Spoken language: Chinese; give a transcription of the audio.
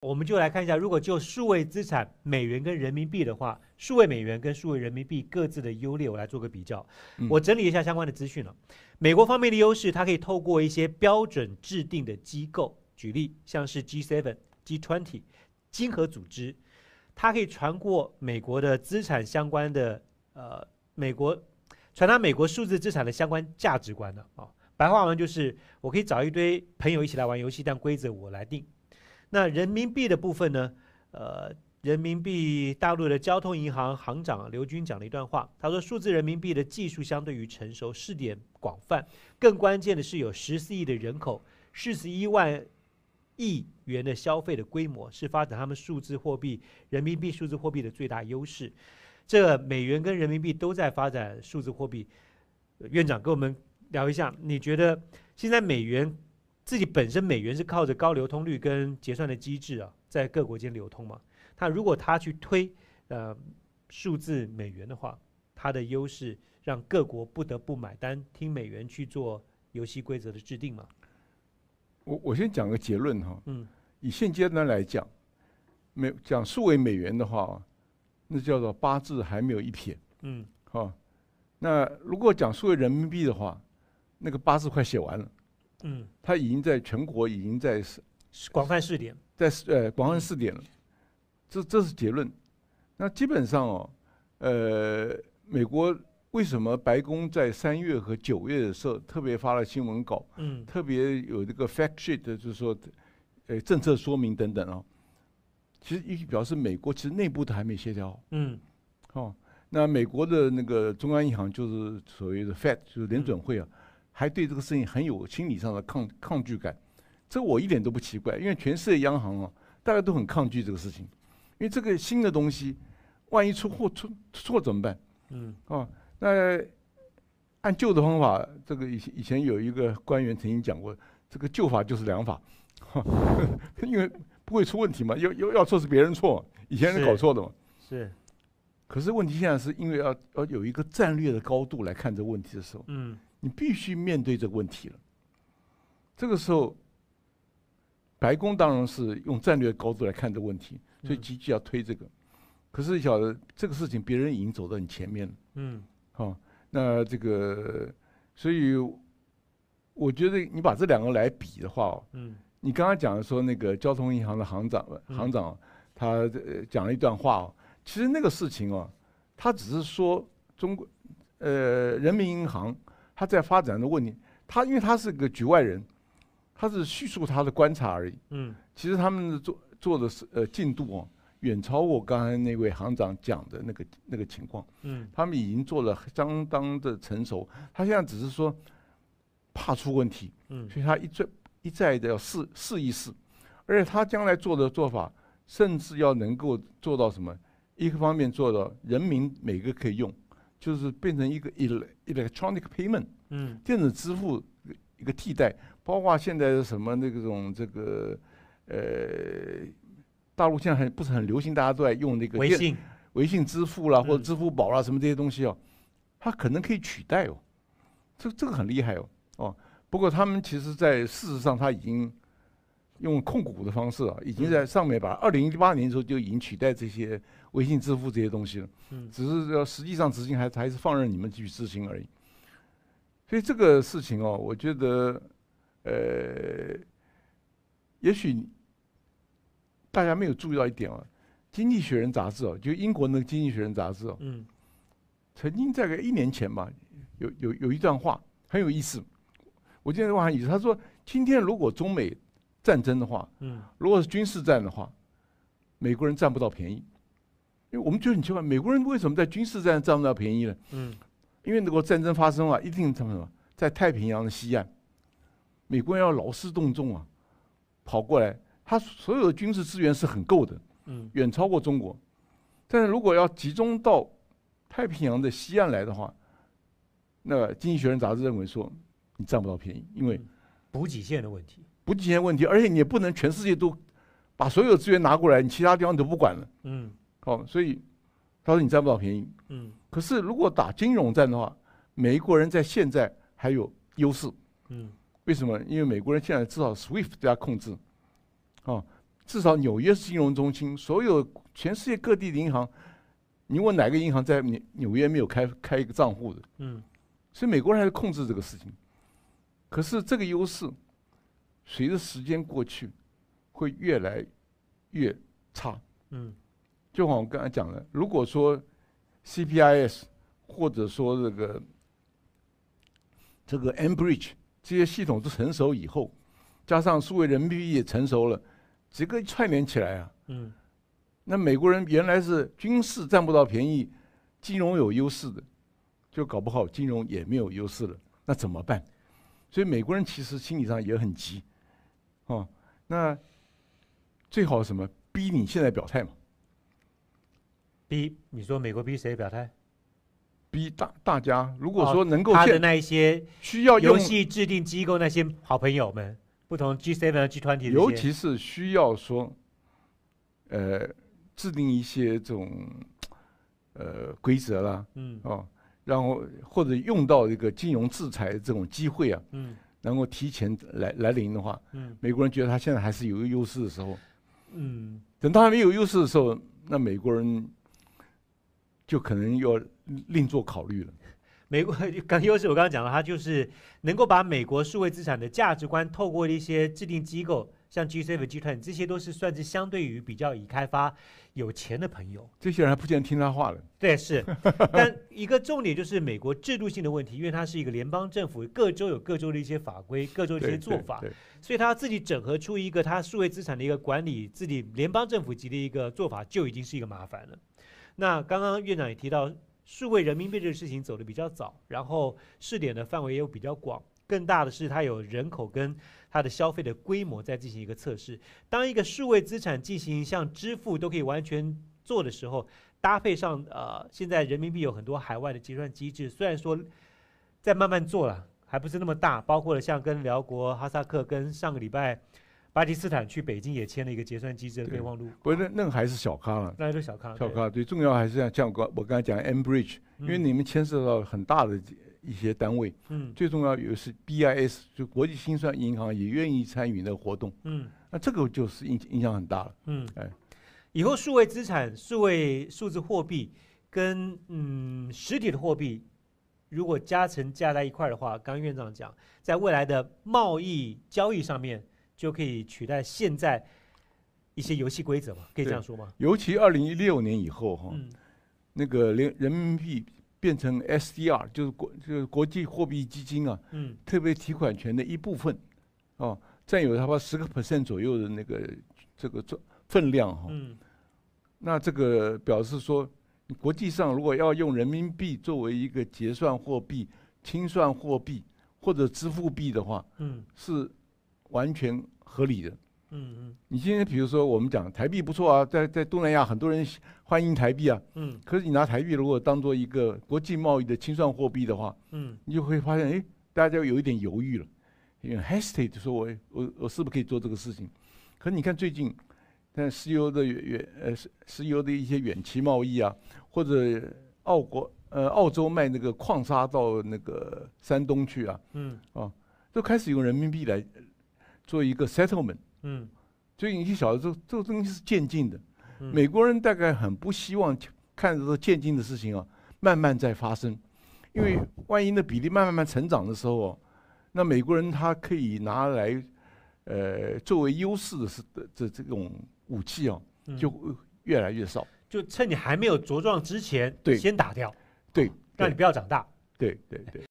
我们就来看一下，如果就数位资产美元跟人民币的话，数位美元跟数位人民币各自的优劣，我来做个比较。我整理一下相关的资讯了。美国方面的优势，它可以透过一些标准制定的机构，举例像是 G7、G20、金合组织，它可以传过美国的资产相关的呃，美国传达美国数字资产的相关价值观的啊。白话文就是，我可以找一堆朋友一起来玩游戏，但规则我来定。那人民币的部分呢？呃，人民币大陆的交通银行行长刘军讲了一段话，他说：“数字人民币的技术相对于成熟，试点广泛，更关键的是有十四亿的人口，四十一万亿元的消费的规模，是发展他们数字货币人民币数字货币的最大优势。”这美元跟人民币都在发展数字货币。院长跟我们聊一下，你觉得现在美元？自己本身美元是靠着高流通率跟结算的机制啊，在各国间流通嘛。他如果他去推呃数字美元的话，他的优势让各国不得不买单，听美元去做游戏规则的制定嘛。我我先讲个结论哈，嗯，以现阶段来讲，美讲数位美元的话那叫做八字还没有一撇，嗯，好，那如果讲数位人民币的话，那个八字快写完了。嗯，他已经在全国已经在广泛试点，在呃广泛试点了，这这是结论。那基本上哦，呃，美国为什么白宫在三月和九月的时候特别发了新闻稿，嗯，特别有这个 fact sheet，就是说，呃，政策说明等等哦。其实一表示美国其实内部都还没协调，嗯，哦，那美国的那个中央银行就是所谓的 Fed，就是联准会啊。还对这个事情很有心理上的抗抗拒感，这我一点都不奇怪，因为全世界央行啊，大家都很抗拒这个事情，因为这个新的东西，万一出货出出错怎么办？嗯啊，那按旧的方法，这个以前以前有一个官员曾经讲过，这个旧法就是良法，因为不会出问题嘛，要要要错是别人错，以前人搞错的嘛。是。可是问题现在是因为要要有一个战略的高度来看这问题的时候，嗯。你必须面对这个问题了。这个时候，白宫当然是用战略高度来看这个问题，所以急急要推这个。可是，晓得这个事情，别人已经走到你前面了。嗯。好，那这个，所以我觉得你把这两个来比的话，嗯，你刚刚讲的说那个交通银行的行长行长，他讲了一段话其实那个事情哦，他只是说中国，呃，人民银行。他在发展的问题，他因为他是个局外人，他是叙述他的观察而已。嗯，其实他们做做的是呃进度哦，远超过刚才那位行长讲的那个那个情况。嗯，他们已经做了相当的成熟，他现在只是说怕出问题，嗯，所以他一再一再的要试试一试，而且他将来做的做法，甚至要能够做到什么？一个方面做到人民每个可以用。就是变成一个 ele c t r o n i c payment，嗯，电子支付一个替代，包括现在什么那种这个，呃，大陆现在还不是很流行，大家都在用那个微信，微信支付啦或者支付宝啦什么这些东西哦，它可能可以取代哦，这这个很厉害哦，哦，不过他们其实在事实上他已经。用控股的方式啊，已经在上面把二零一八年的时候就已经取代这些微信支付这些东西了。嗯，只是实际上资金还还是放任你们去执行而已。所以这个事情哦，我觉得，呃，也许大家没有注意到一点啊，《经济学人》杂志哦，就英国那个《经济学人》杂志哦，嗯，曾经在个一年前吧，有有有一段话很有意思，我记得是啥意思？他说：“今天如果中美……”战争的话，嗯，如果是军事战的话，美国人占不到便宜，因为我们就很奇怪，美国人为什么在军事战占不到便宜呢？嗯，因为如果战争发生啊，一定什么什么在太平洋的西岸，美国人要劳师动众啊，跑过来，他所有的军事资源是很够的，嗯，远超过中国，但是如果要集中到太平洋的西岸来的话，那《经济学人》杂志认为说你占不到便宜，因为补给线的问题。不计钱问题，而且你也不能全世界都把所有资源拿过来，你其他地方都不管了。嗯，好，所以他说你占不到便宜。嗯，可是如果打金融战的话，美国人在现在还有优势。嗯，为什么？因为美国人现在至少 SWIFT 在控制。啊，至少纽约是金融中心，所有全世界各地的银行，你问哪个银行在纽纽约没有开开一个账户的？嗯，所以美国人还是控制这个事情。可是这个优势。随着时间过去，会越来越差。嗯，就好我刚才讲的，如果说 C P I S 或者说这个这个 M Bridge 这些系统都成熟以后，加上数位人民币也成熟了，这个串联起来啊，嗯，那美国人原来是军事占不到便宜，金融有优势的，就搞不好金融也没有优势了，那怎么办？所以美国人其实心理上也很急。哦，那最好什么？逼你现在表态嘛？逼你说美国逼谁表态？逼大大家，如果说能够他的那一些需要游戏制定机构那些好朋友们，不同 G C 和 G 团体，尤其是需要说，呃，制定一些这种呃规则啦，嗯，哦，然后或者用到一个金融制裁这种机会啊，嗯。能够提前来来临的话，嗯，美国人觉得他现在还是有个优势的时候，嗯，等他没有优势的时候，那美国人就可能要另作考虑了。美国刚优势，我刚刚讲了，他就是能够把美国数位资产的价值观透过一些制定机构。像 GCF 集团，这些都是算是相对于比较已开发有钱的朋友，这些人还不见听他话了。对，是。但一个重点就是美国制度性的问题，因为它是一个联邦政府，各州有各州的一些法规，各州的一些做法，所以他自己整合出一个他数位资产的一个管理，自己联邦政府级的一个做法，就已经是一个麻烦了。那刚刚院长也提到，数位人民币这个事情走的比较早，然后试点的范围也有比较广。更大的是，它有人口跟它的消费的规模在进行一个测试。当一个数位资产进行像支付都可以完全做的时候，搭配上呃，现在人民币有很多海外的结算机制，虽然说在慢慢做了，还不是那么大。包括了像跟辽国、哈萨克跟上个礼拜巴基斯坦去北京也签了一个结算机制的备忘录。不是，那还是小康了。那还是小康，小康。最重要还是像像我我刚才讲 N Bridge，因为你们牵涉到很大的。一些单位，嗯，最重要也是 BIS，就国际清算银行也愿意参与那个活动，嗯，那这个就是影影响很大了，嗯，哎，以后数位资产、数位数字货币跟嗯实体的货币，如果加成加在一块儿的话，刚院长讲，在未来的贸易交易上面就可以取代现在一些游戏规则嘛，可以这样说吗？尤其二零一六年以后哈，那个连人民币。变成 SDR，就是国就是国际货币基金啊，嗯，特别提款权的一部分，哦，占有的话十个 percent 左右的那个这个分量哈，嗯，那这个表示说，国际上如果要用人民币作为一个结算货币、清算货币或者支付币的话，嗯，是完全合理的。嗯嗯，你今天比如说我们讲台币不错啊，在在东南亚很多人欢迎台币啊。嗯。可是你拿台币如果当做一个国际贸易的清算货币的话，嗯，你就会发现哎，大家有一点犹豫了，因为 hesitate，说我我我是不是可以做这个事情？可你看最近，但石油的远远呃，石油的一些远期贸易啊，或者澳国呃澳洲卖那个矿砂到那个山东去啊，嗯，啊，都开始用人民币来做一个 settlement。嗯，所以你晓得，这这个东西是渐进的。美国人大概很不希望看着这渐进的事情啊，慢慢在发生，因为万一的比例慢慢慢成长的时候，那美国人他可以拿来，呃，作为优势的是这这种武器啊，就越来越少。就趁你还没有茁壮之前，对，先打掉。对，让你不要长大。对对对。